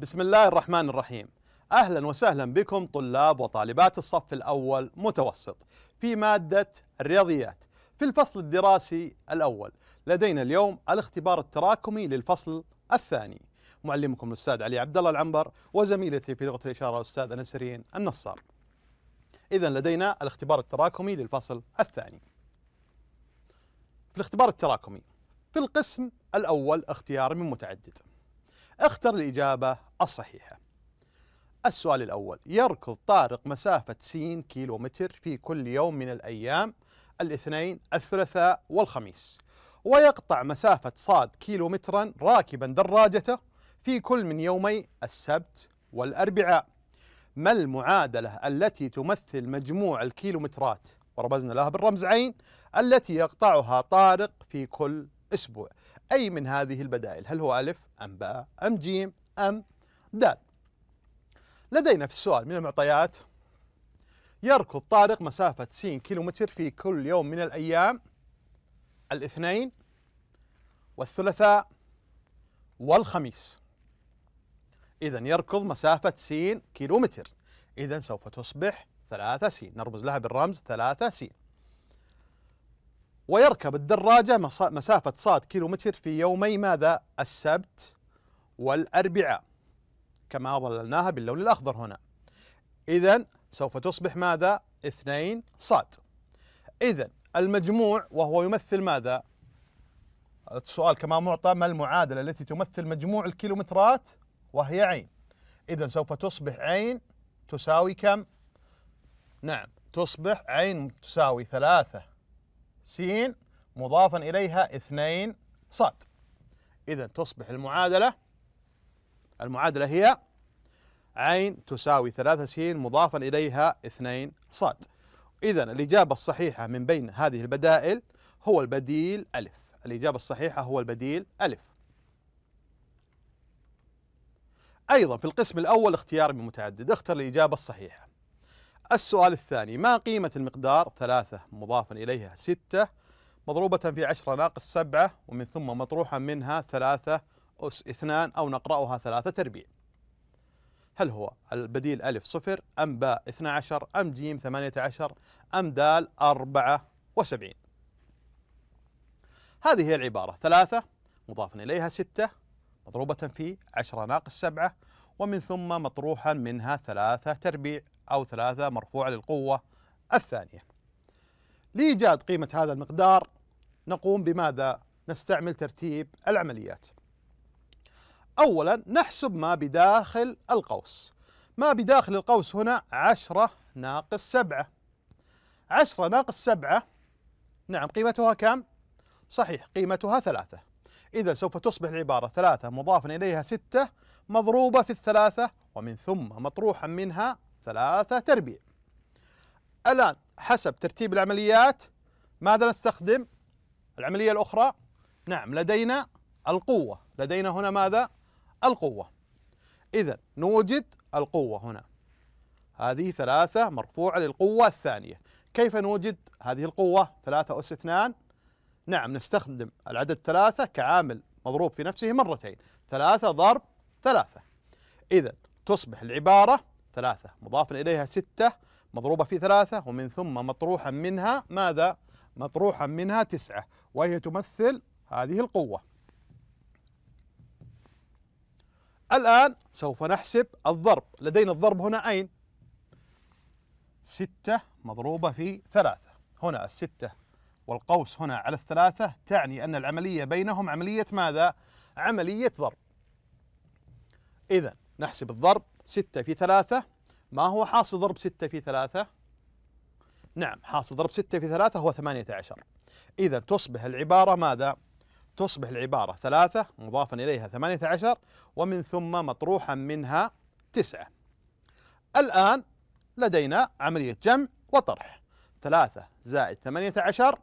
بسم الله الرحمن الرحيم اهلا وسهلا بكم طلاب وطالبات الصف الاول متوسط في ماده الرياضيات في الفصل الدراسي الاول لدينا اليوم الاختبار التراكمي للفصل الثاني معلمكم الاستاذ علي عبد الله العنبر وزميلتي في لغه الاشاره الاستاذ نسرين النصار اذا لدينا الاختبار التراكمي للفصل الثاني في الاختبار التراكمي في القسم الاول اختيار من متعدد اختر الإجابة الصحيحة السؤال الأول يركض طارق مسافة س كيلومتر في كل يوم من الأيام الاثنين الثلاثاء والخميس ويقطع مسافة صاد كيلومترا راكبا دراجته في كل من يومي السبت والأربعاء ما المعادلة التي تمثل مجموع الكيلومترات ورمزنا لها بالرمز عين التي يقطعها طارق في كل أسبوع أي من هذه البدائل هل هو ألف أم باء أم جيم أم دال لدينا في السؤال من المعطيات يركض طارق مسافة س كيلومتر في كل يوم من الأيام الاثنين والثلاثاء والخميس إذا يركض مسافة س كيلومتر إذا سوف تصبح ثلاثة س نرمز لها بالرمز ثلاثة س ويركب الدراجة مسافة صاد كيلومتر في يومي ماذا؟ السبت والأربعاء كما ظللناها باللون الأخضر هنا إذا سوف تصبح ماذا؟ اثنين صاد إذا المجموع وهو يمثل ماذا؟ السؤال كما معطى ما المعادلة التي تمثل مجموع الكيلومترات وهي عين إذا سوف تصبح عين تساوي كم؟ نعم تصبح عين تساوي ثلاثة س مضافا إليها اثنين صاد إذا تصبح المعادلة المعادلة هي عين تساوي ثلاثة س مضافا إليها اثنين صاد إذا الإجابة الصحيحة من بين هذه البدائل هو البديل ألف الإجابة الصحيحة هو البديل ألف أيضا في القسم الأول اختيار متعدد اختر الإجابة الصحيحة السؤال الثاني ما قيمة المقدار ثلاثة مضافا إليها ستة مضروبة في عشرة ناقص سبعة ومن ثم مطروحا منها ثلاثة أس اثنان أو نقرأها ثلاثة تربيع هل هو البديل ألف صفر أم باء اثنى عشر أم جيم ثمانية عشر أم دال أربعة وسبعين هذه هي العبارة ثلاثة مضافا إليها ستة مضروبة في عشرة ناقص سبعة ومن ثم مطروحا منها ثلاثة تربيع أو ثلاثة مرفوعة للقوة الثانية لإيجاد قيمة هذا المقدار نقوم بماذا؟ نستعمل ترتيب العمليات أولا نحسب ما بداخل القوس ما بداخل القوس هنا عشرة ناقص سبعة عشرة ناقص سبعة نعم قيمتها كم؟ صحيح قيمتها ثلاثة إذا سوف تصبح العبارة ثلاثة مضافا إليها ستة مضروبة في الثلاثة ومن ثم مطروحا منها ثلاثة تربيع الآن حسب ترتيب العمليات ماذا نستخدم العملية الأخرى نعم لدينا القوة لدينا هنا ماذا القوة إذا نوجد القوة هنا هذه ثلاثة مرفوعة للقوة الثانية كيف نوجد هذه القوة ثلاثة أس اثنان نعم نستخدم العدد ثلاثة كعامل مضروب في نفسه مرتين ثلاثة ضرب ثلاثة إذا تصبح العبارة ثلاثة مضافا إليها ستة مضروبة في ثلاثة ومن ثم مطروحا منها ماذا؟ مطروحا منها تسعة وهي تمثل هذه القوة الآن سوف نحسب الضرب لدينا الضرب هنا أين؟ ستة مضروبة في ثلاثة هنا الستة والقوس هنا على الثلاثة تعني أن العملية بينهم عملية ماذا؟ عملية ضرب إذا نحسب الضرب 6 في 3 ما هو حاصل ضرب 6 في 3 نعم حاصل ضرب 6 في 3 هو 18 إذا تصبح العبارة ماذا تصبح العبارة 3 مضافا إليها 18 ومن ثم مطروحا منها 9 الآن لدينا عملية جمع وطرح 3 زائد 18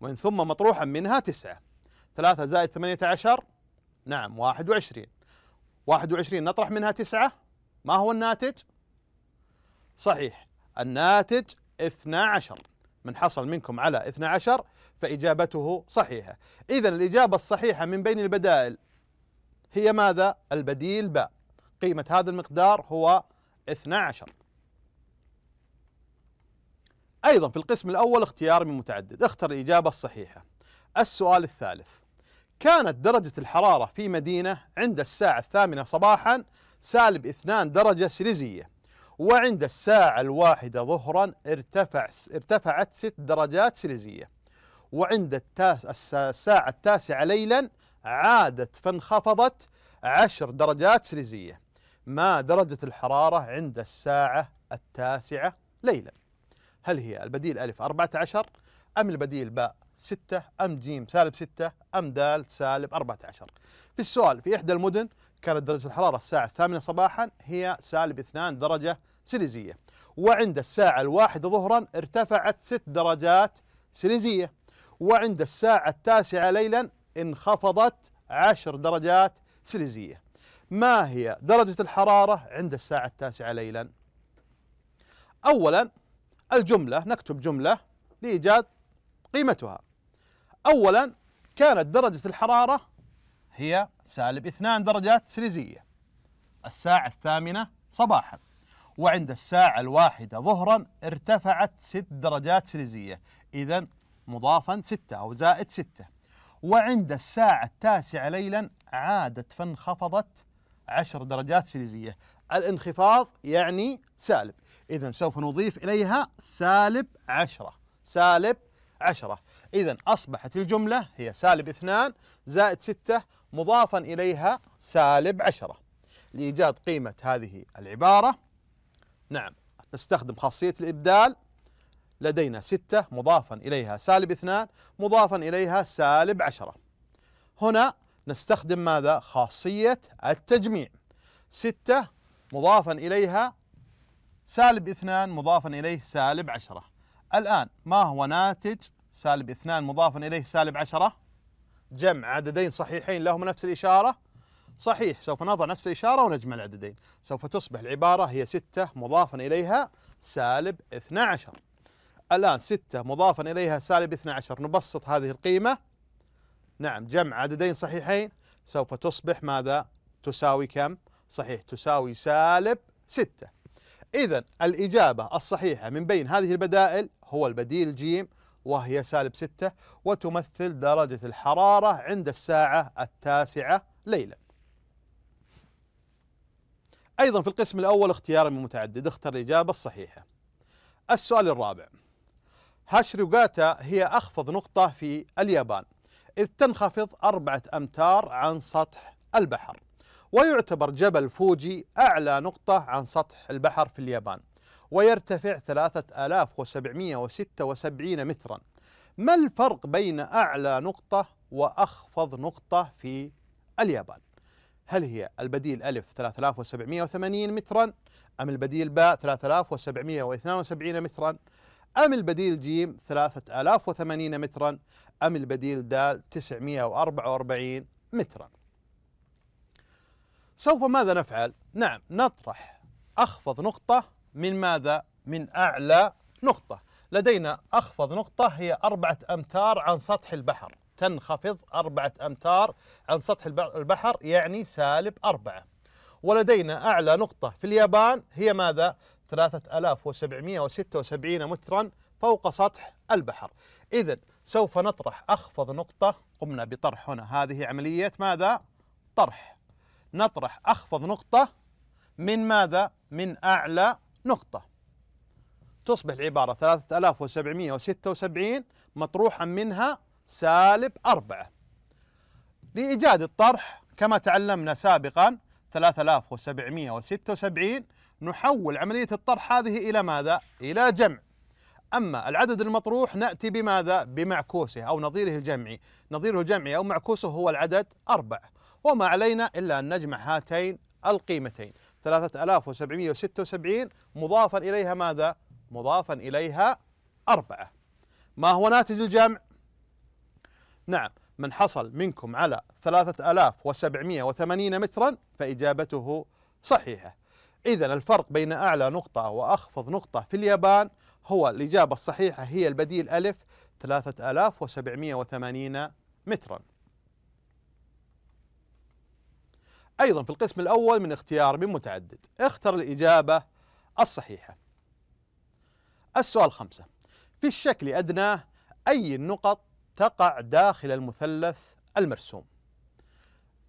ومن ثم مطروحا منها 9 3 زائد 18 نعم 21 21 نطرح منها 9 ما هو الناتج؟ صحيح الناتج 12 من حصل منكم على 12 فإجابته صحيحة إذا الإجابة الصحيحة من بين البدائل هي ماذا؟ البديل باء قيمة هذا المقدار هو 12 أيضا في القسم الأول اختيار من متعدد اختر الإجابة الصحيحة السؤال الثالث كانت درجة الحرارة في مدينة عند الساعة الثامنة صباحا سالب اثنان درجة سيليزية وعند الساعة الواحدة ظهرا ارتفع ارتفعت ست درجات سيليزية وعند التاس الساعة التاسعة ليلا عادت فانخفضت عشر درجات سيليزية ما درجة الحرارة عند الساعة التاسعة ليلا هل هي البديل ألف أربعة عشر أم البديل باء 6 أم جيم سالب 6 أم دال سالب 14 في السؤال في إحدى المدن كانت درجة الحرارة الساعة الثامنة صباحا هي سالب 2 درجة سليزية وعند الساعة الواحدة ظهرا ارتفعت 6 درجات سليزية وعند الساعة التاسعة ليلا انخفضت 10 درجات سليزية ما هي درجة الحرارة عند الساعة التاسعة ليلا؟ أولا الجملة نكتب جملة لإيجاد قيمتها أولا كانت درجة الحرارة هي سالب اثنان درجات سليزية الساعة الثامنة صباحا وعند الساعة الواحدة ظهرا ارتفعت ست درجات سليزية إذا مضافا ستة أو زائد ستة وعند الساعة التاسعة ليلا عادت فانخفضت عشر درجات سليزية الانخفاض يعني سالب إذا سوف نضيف إليها سالب عشرة سالب عشرة إذا أصبحت الجملة هي سالب اثنان زائد ستة مضافا إليها سالب عشرة لإيجاد قيمة هذه العبارة نعم نستخدم خاصية الإبدال لدينا ستة مضافا إليها سالب اثنان مضافا إليها سالب عشرة هنا نستخدم ماذا؟ خاصية التجميع ستة مضافا إليها سالب اثنان مضافا إليه سالب عشرة الآن ما هو ناتج سالب اثنان مضافا إليه سالب عشرة جمع عددين صحيحين لهما نفس الإشارة صحيح سوف نضع نفس الإشارة ونجمع العددين سوف تصبح العبارة هي ستة مضافا إليها سالب 12 الآن ستة مضافا إليها سالب 12 نبسط هذه القيمة نعم جمع عددين صحيحين سوف تصبح ماذا تساوي كم صحيح تساوي سالب ستة إذا الإجابة الصحيحة من بين هذه البدائل هو البديل جيم وهي سالب 6 وتمثل درجة الحرارة عند الساعة التاسعة ليلا أيضا في القسم الأول اختيار متعدد اختر الإجابة الصحيحة السؤال الرابع هاشريوغاتا هي أخفض نقطة في اليابان إذ تنخفض أربعة أمتار عن سطح البحر ويعتبر جبل فوجي أعلى نقطة عن سطح البحر في اليابان ويرتفع 3776 مترا ما الفرق بين أعلى نقطة وأخفض نقطة في اليابان؟ هل هي البديل ألف 3780 مترا أم البديل باء 3772 مترا أم البديل جيم 3080 مترا أم البديل دال 944 مترا سوف ماذا نفعل؟ نعم نطرح أخفض نقطة من ماذا؟ من أعلى نقطة لدينا أخفض نقطة هي أربعة أمتار عن سطح البحر تنخفض أربعة أمتار عن سطح البحر يعني سالب أربعة ولدينا أعلى نقطة في اليابان هي ماذا؟ 3776 مترا فوق سطح البحر إذا سوف نطرح أخفض نقطة قمنا بطرح هنا هذه عملية ماذا؟ طرح نطرح أخفض نقطة من ماذا؟ من أعلى نقطة تصبح العبارة 3776 مطروحا منها سالب 4 لإيجاد الطرح كما تعلمنا سابقا 3776 نحول عملية الطرح هذه إلى ماذا؟ إلى جمع أما العدد المطروح نأتي بماذا؟ بمعكوسه أو نظيره الجمعي نظيره الجمعي أو معكوسه هو العدد أربعة وما علينا إلا أن نجمع هاتين القيمتين 3776 مضافا إليها ماذا؟ مضافا إليها أربعة ما هو ناتج الجمع؟ نعم من حصل منكم على 3780 مترا فإجابته صحيحة إذا الفرق بين أعلى نقطة وأخفض نقطة في اليابان هو الإجابة الصحيحة هي البديل ألف 3780 متراً أيضا في القسم الأول من اختيار من متعدد اختر الإجابة الصحيحة السؤال خمسة في الشكل أدناه أي النقط تقع داخل المثلث المرسوم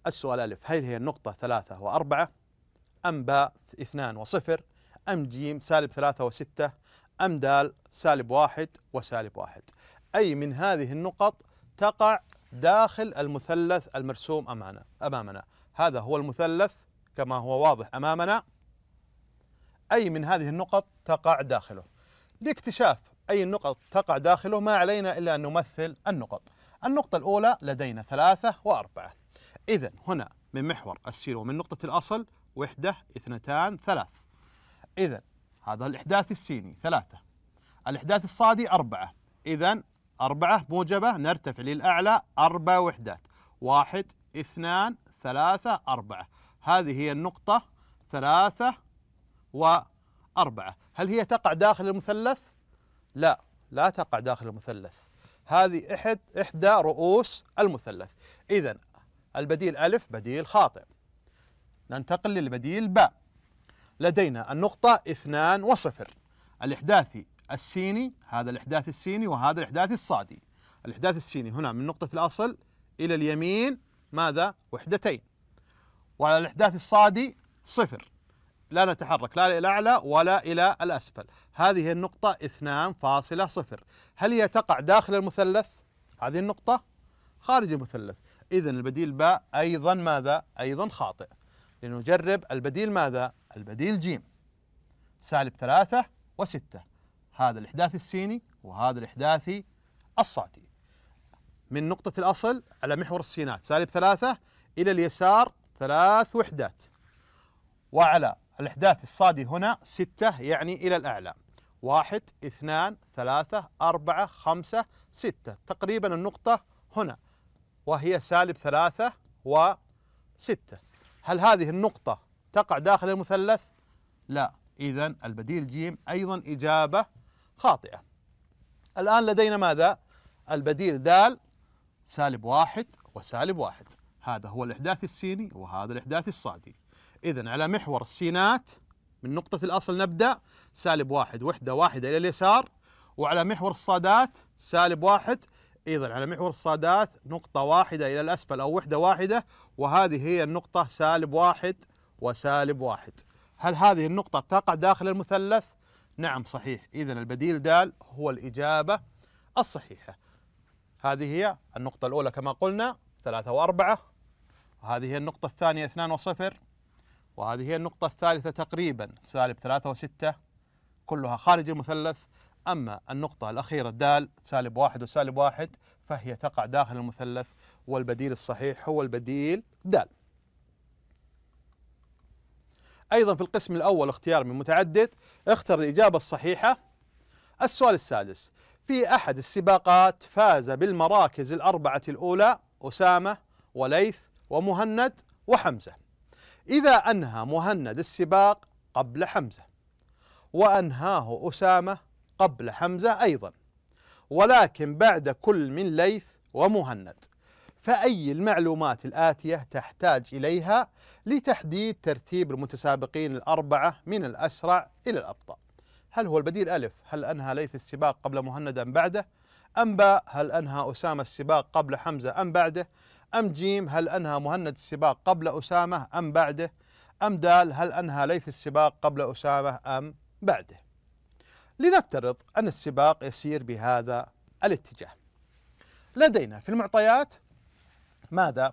السؤال ألف هل هي النقطة ثلاثة وأربعة أم باء اثنان وصفر أم جيم سالب ثلاثة وستة أم دال سالب واحد وسالب واحد أي من هذه النقط تقع داخل المثلث المرسوم أمامنا أمامنا هذا هو المثلث كما هو واضح امامنا اي من هذه النقط تقع داخله لاكتشاف اي النقط تقع داخله ما علينا الا ان نمثل النقط النقطه الاولى لدينا ثلاثه واربعه اذا هنا من محور السير ومن نقطه الاصل وحده اثنتان ثلاث اذا هذا الاحداث السيني ثلاثه الاحداث الصادي اربعه اذا أربعة موجبة نرتفع للأعلى أربع وحدات واحد اثنان ثلاثة أربعة هذه هي النقطة ثلاثة وأربعة هل هي تقع داخل المثلث؟ لا لا تقع داخل المثلث هذه إحد إحدى رؤوس المثلث إذا البديل ألف بديل خاطئ ننتقل للبديل باء لدينا النقطة اثنان وصفر الإحداثي السيني هذا الإحداث السيني وهذا الإحداث الصادي الإحداث السيني هنا من نقطة الأصل إلى اليمين ماذا؟ وحدتين وعلى الإحداث الصادي صفر لا نتحرك لا إلى الأعلى ولا إلى الأسفل هذه النقطة 2.0 هل هي تقع داخل المثلث؟ هذه النقطة خارج المثلث إذا البديل باء أيضا ماذا؟ أيضا خاطئ لنجرب البديل ماذا؟ البديل جيم سالب ثلاثة وستة هذا الإحداث السيني وهذا الإحداث الصادي من نقطة الأصل على محور السينات سالب ثلاثة إلى اليسار ثلاث وحدات وعلى الإحداث الصادي هنا ستة يعني إلى الأعلى واحد اثنان ثلاثة أربعة خمسة ستة تقريبا النقطة هنا وهي سالب ثلاثة وستة هل هذه النقطة تقع داخل المثلث؟ لا إذا البديل جيم أيضا إجابة خاطئة الآن لدينا ماذا؟ البديل دال سالب واحد وسالب واحد هذا هو الإحداث السيني وهذا الإحداث الصادي إذا على محور السينات من نقطة الأصل نبدأ سالب واحد وحدة واحدة إلى اليسار وعلى محور الصادات سالب واحد ايضا على محور الصادات نقطة واحدة إلى الأسفل أو وحدة واحدة وهذه هي النقطة سالب واحد وسالب واحد هل هذه النقطة تقع داخل المثلث؟ نعم صحيح إذا البديل دال هو الإجابة الصحيحة هذه هي النقطة الأولى كما قلنا ثلاثة وأربعة وهذه هي النقطة الثانية اثنان وصفر وهذه هي النقطة الثالثة تقريبا سالب ثلاثة وستة كلها خارج المثلث أما النقطة الأخيرة دال سالب واحد وسالب واحد فهي تقع داخل المثلث والبديل الصحيح هو البديل دال أيضا في القسم الأول اختيار من متعدد اختر الإجابة الصحيحة السؤال السادس في أحد السباقات فاز بالمراكز الأربعة الأولى أسامة وليث ومهند وحمزة إذا أنهى مهند السباق قبل حمزة وأنهاه أسامة قبل حمزة أيضا ولكن بعد كل من ليث ومهند فأي المعلومات الآتية تحتاج إليها لتحديد ترتيب المتسابقين الأربعة من الأسرع إلى الأبطأ هل هو البديل ألف هل أنهى ليث السباق قبل مهند أم بعده أم باء هل أنهى أسامة السباق قبل حمزة أم بعده أم جيم هل أنهى مهند السباق قبل أسامة أم بعده أم دال هل أنهى ليث السباق قبل أسامة أم بعده لنفترض أن السباق يسير بهذا الاتجاه لدينا في المعطيات ماذا؟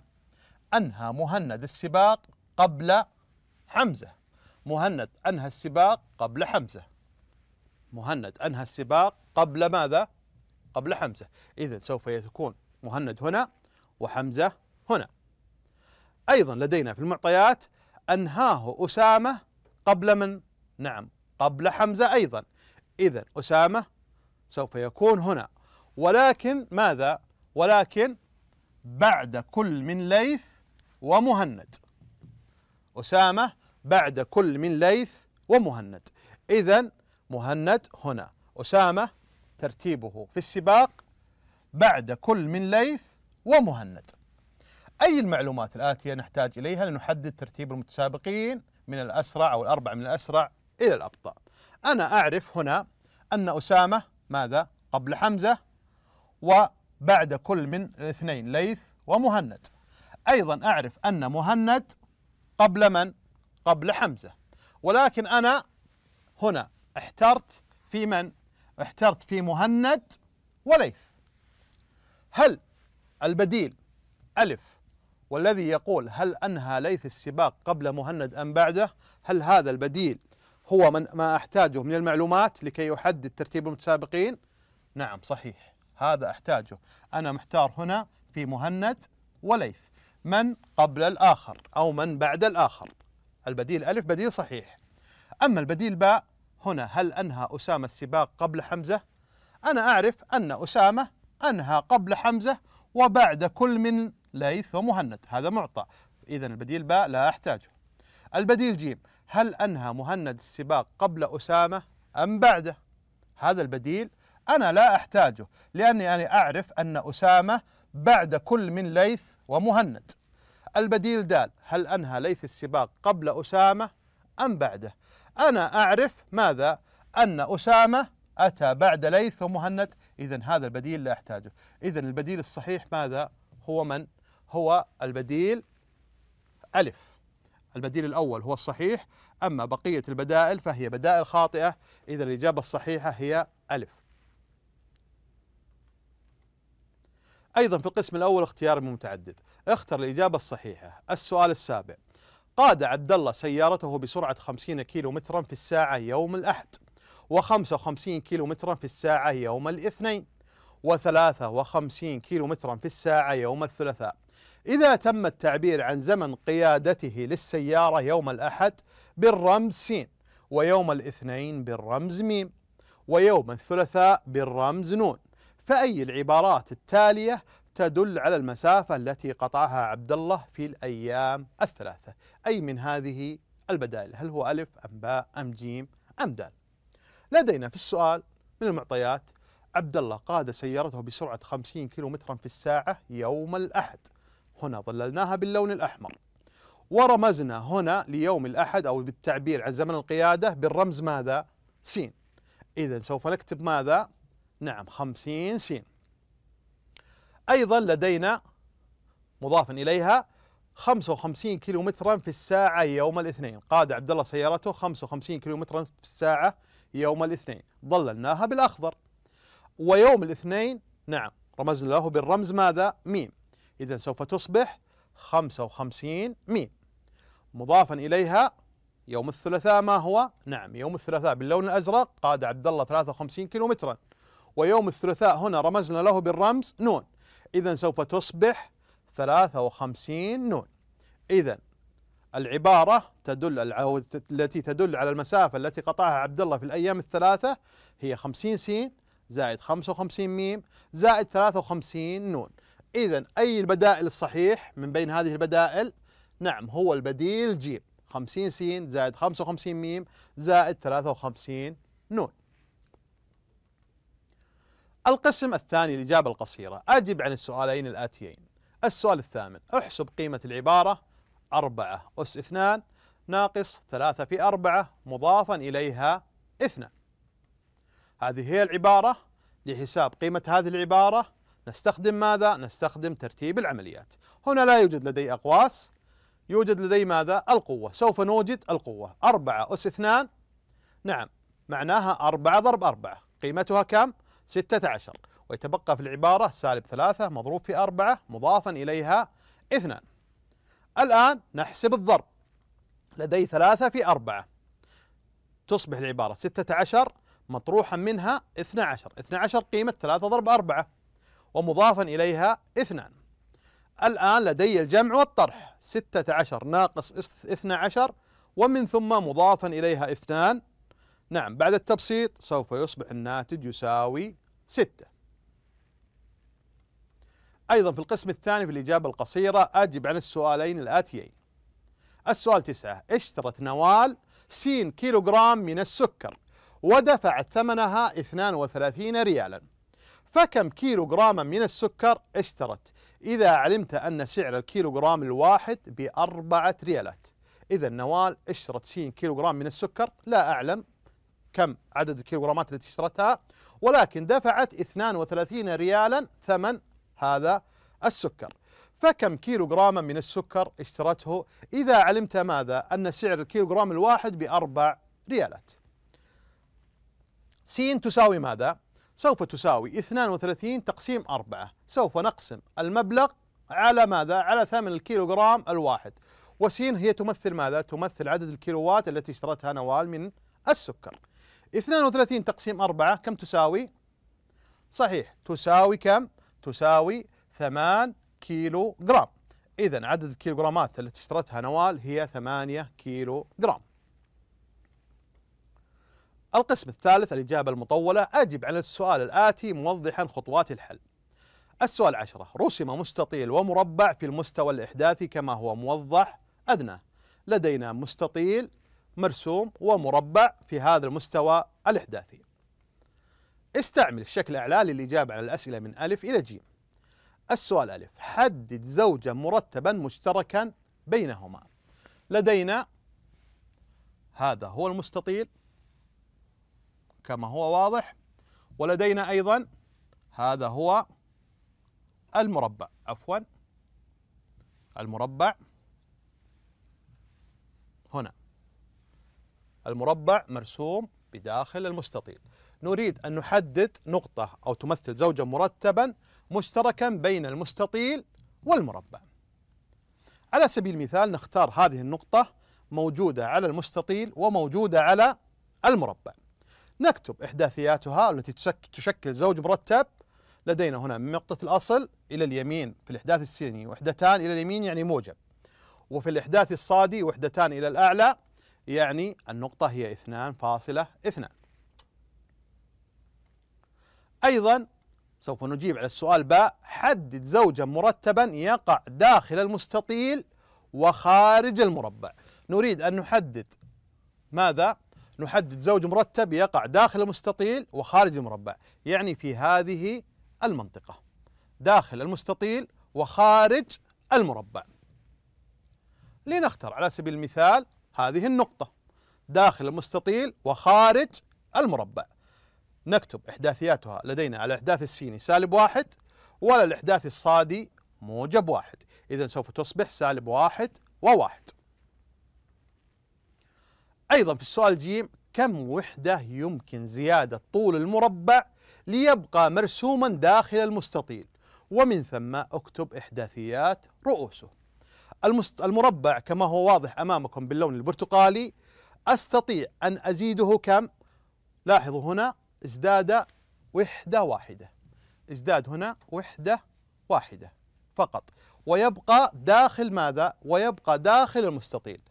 أنهى مهند السباق قبل حمزة مهند أنهى السباق قبل حمزة مهند أنهى السباق قبل ماذا؟ قبل حمزة إذا سوف يكون مهند هنا وحمزة هنا أيضا لدينا في المعطيات أنهاه أسامة قبل من؟ نعم قبل حمزة أيضا إذا أسامة سوف يكون هنا ولكن ماذا؟ ولكن بعد كل من ليث ومهند أسامة بعد كل من ليث ومهند إذا مهند هنا أسامة ترتيبه في السباق بعد كل من ليث ومهند أي المعلومات الآتية نحتاج إليها لنحدد ترتيب المتسابقين من الأسرع أو الأربعة من الأسرع إلى الأبطأ أنا أعرف هنا أن أسامة ماذا قبل حمزة وبعد كل من الاثنين ليث ومهند أيضا أعرف أن مهند قبل من قبل حمزة ولكن أنا هنا احترت في من؟ احترت في مهند وليث هل البديل ألف والذي يقول هل أنهى ليث السباق قبل مهند أم بعده هل هذا البديل هو من ما أحتاجه من المعلومات لكي يحدد ترتيب المتسابقين نعم صحيح هذا أحتاجه أنا محتار هنا في مهند وليث من قبل الآخر أو من بعد الآخر البديل ألف بديل صحيح أما البديل باء هنا هل أنهى أسامة السباق قبل حمزة؟ أنا أعرف أن أسامة أنهى قبل حمزة وبعد كل من ليث ومهند هذا معطى إذا البديل باء لا أحتاجه البديل جيم هل أنهى مهند السباق قبل أسامة أم بعده؟ هذا البديل أنا لا أحتاجه لأني أنا يعني أعرف أن أسامة بعد كل من ليث ومهند البديل دال هل أنهى ليث السباق قبل أسامة أم بعده؟ أنا أعرف ماذا أن أسامة أتى بعد ليث ومهند إذا هذا البديل لا أحتاجه إذا البديل الصحيح ماذا هو من هو البديل ألف البديل الأول هو الصحيح أما بقية البدائل فهي بدائل خاطئة إذا الإجابة الصحيحة هي ألف أيضا في القسم الأول اختيار المتعدد اختر الإجابة الصحيحة السؤال السابع قاد عبد الله سيارته بسرعة 50 كيلو مترا في الساعة يوم الأحد و55 كيلو مترا في الساعة يوم الاثنين و53 كيلو مترا في الساعة يوم الثلاثاء إذا تم التعبير عن زمن قيادته للسيارة يوم الأحد بالرمز س ويوم الاثنين بالرمز م ويوم الثلاثاء بالرمز ن فأي العبارات التالية تدل على المسافة التي قطعها عبد الله في الأيام الثلاثة أي من هذه البدائل هل هو ألف أم باء أم جيم أم دال لدينا في السؤال من المعطيات عبد الله قاد سيارته بسرعة 50 مترا في الساعة يوم الأحد هنا ظللناها باللون الأحمر ورمزنا هنا ليوم الأحد أو بالتعبير عن زمن القيادة بالرمز ماذا؟ سين إذا سوف نكتب ماذا؟ نعم 50 سين أيضا لدينا مضافا إليها 55 كيلو مترا في الساعة يوم الاثنين قاد عبد الله سيارته 55 كيلو مترا في الساعة يوم الاثنين ظللناها بالأخضر ويوم الاثنين نعم رمزنا له بالرمز ماذا ميم إذا سوف تصبح 55 ميم مضافا إليها يوم الثلاثاء ما هو؟ نعم يوم الثلاثاء باللون الأزرق قاد عبد الله 53 كيلو مترا ويوم الثلاثاء هنا رمزنا له بالرمز نون إذا سوف تصبح 53 نون إذا العبارة تدل التي تدل على المسافة التي قطعها عبد الله في الأيام الثلاثة هي 50 سين زائد 55 ميم زائد 53 نون إذا أي البدائل الصحيح من بين هذه البدائل نعم هو البديل جيم 50 سين زائد 55 ميم زائد 53 نون القسم الثاني الإجابة القصيرة أجب عن السؤالين الآتيين السؤال الثامن احسب قيمة العبارة أربعة أس اثنان ناقص ثلاثة في أربعة مضافا إليها اثنان هذه هي العبارة لحساب قيمة هذه العبارة نستخدم ماذا؟ نستخدم ترتيب العمليات هنا لا يوجد لدي أقواس يوجد لدي ماذا؟ القوة سوف نوجد القوة أربعة أس اثنان نعم معناها أربعة ضرب أربعة قيمتها كم؟ ستة عشر ويتبقى في العبارة سالب ثلاثة مضروب في أربعة مضافا إليها اثنان الآن نحسب الضرب لدي ثلاثة في أربعة تصبح العبارة ستة عشر مطروحا منها اثنى عشر اثنى عشر قيمة ثلاثة ضرب أربعة ومضافا إليها اثنان الآن لدي الجمع والطرح ستة عشر ناقص اثنى عشر ومن ثم مضافا إليها اثنان نعم بعد التبسيط سوف يصبح الناتج يساوي ستة أيضا في القسم الثاني في الإجابة القصيرة أجب عن السؤالين الآتيين السؤال تسعة اشترت نوال سين كيلوغرام من السكر ودفعت ثمنها 32 ريالا فكم كيلوغراما من السكر اشترت إذا علمت أن سعر الكيلوغرام الواحد بأربعة ريالات إذا نوال اشترت سين كيلوغرام من السكر لا أعلم كم عدد الكيلوغرامات التي اشترتها ولكن دفعت 32 ريالا ثمن هذا السكر فكم كيلو من السكر اشترته إذا علمت ماذا أن سعر الكيلو جرام الواحد بأربع ريالات سين تساوي ماذا؟ سوف تساوي 32 تقسيم 4 سوف نقسم المبلغ على ماذا؟ على ثمن الكيلو جرام الواحد وسين هي تمثل ماذا؟ تمثل عدد الكيلوات التي اشترتها نوال من السكر 32 تقسيم 4 كم تساوي صحيح تساوي كم تساوي 8 كيلو جرام إذا عدد الكيلوغرامات التي اشترتها نوال هي 8 كيلو جرام القسم الثالث الإجابة المطولة أجب على السؤال الآتي موضحا خطوات الحل السؤال عشرة رسم مستطيل ومربع في المستوى الإحداثي كما هو موضح أدنى لدينا مستطيل مرسوم ومربع في هذا المستوى الإحداثي استعمل الشكل الأعلى للإجابة على الأسئلة من ألف إلى جيم السؤال ألف حدد زوجا مرتبا مشتركا بينهما لدينا هذا هو المستطيل كما هو واضح ولدينا أيضا هذا هو المربع عفوا المربع المربع مرسوم بداخل المستطيل نريد أن نحدد نقطة أو تمثل زوجا مرتبا مشتركا بين المستطيل والمربع على سبيل المثال نختار هذه النقطة موجودة على المستطيل وموجودة على المربع نكتب إحداثياتها التي تشكل زوج مرتب لدينا هنا من نقطة الأصل إلى اليمين في الإحداث السيني وحدتان إلى اليمين يعني موجب وفي الإحداث الصادي وحدتان إلى الأعلى يعني النقطة هي 2.2 أيضا سوف نجيب على السؤال باء حدد زوجا مرتبا يقع داخل المستطيل وخارج المربع نريد أن نحدد ماذا؟ نحدد زوج مرتب يقع داخل المستطيل وخارج المربع يعني في هذه المنطقة داخل المستطيل وخارج المربع لنختر على سبيل المثال هذه النقطة داخل المستطيل وخارج المربع نكتب إحداثياتها لدينا على الإحداث السيني سالب واحد ولا الإحداث الصادي موجب واحد إذا سوف تصبح سالب واحد وواحد أيضا في السؤال جيم كم وحدة يمكن زيادة طول المربع ليبقى مرسوما داخل المستطيل ومن ثم اكتب إحداثيات رؤوسه المربع كما هو واضح أمامكم باللون البرتقالي أستطيع أن أزيده كم؟ لاحظوا هنا ازداد وحدة واحدة ازداد هنا وحدة واحدة فقط ويبقى داخل ماذا؟ ويبقى داخل المستطيل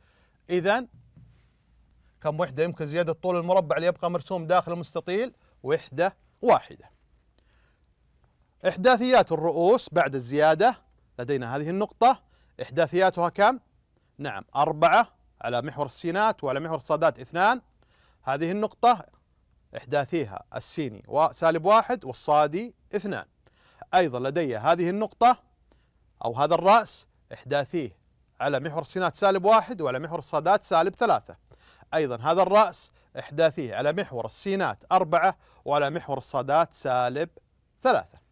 إذا كم وحدة يمكن زيادة طول المربع ليبقى مرسوم داخل المستطيل؟ وحدة واحدة إحداثيات الرؤوس بعد الزيادة لدينا هذه النقطة إحداثياتها كم؟ نعم أربعة على محور السينات وعلى محور الصادات اثنان هذه النقطة إحداثيها السيني وسالب واحد والصادي اثنان أيضا لدي هذه النقطة أو هذا الرأس إحداثيه على محور السينات سالب واحد وعلى محور الصادات سالب ثلاثة أيضا هذا الرأس إحداثيه على محور السينات أربعة وعلى محور الصادات سالب ثلاثة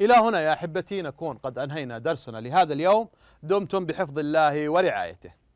إلى هنا يا أحبتي نكون قد أنهينا درسنا لهذا اليوم دمتم بحفظ الله ورعايته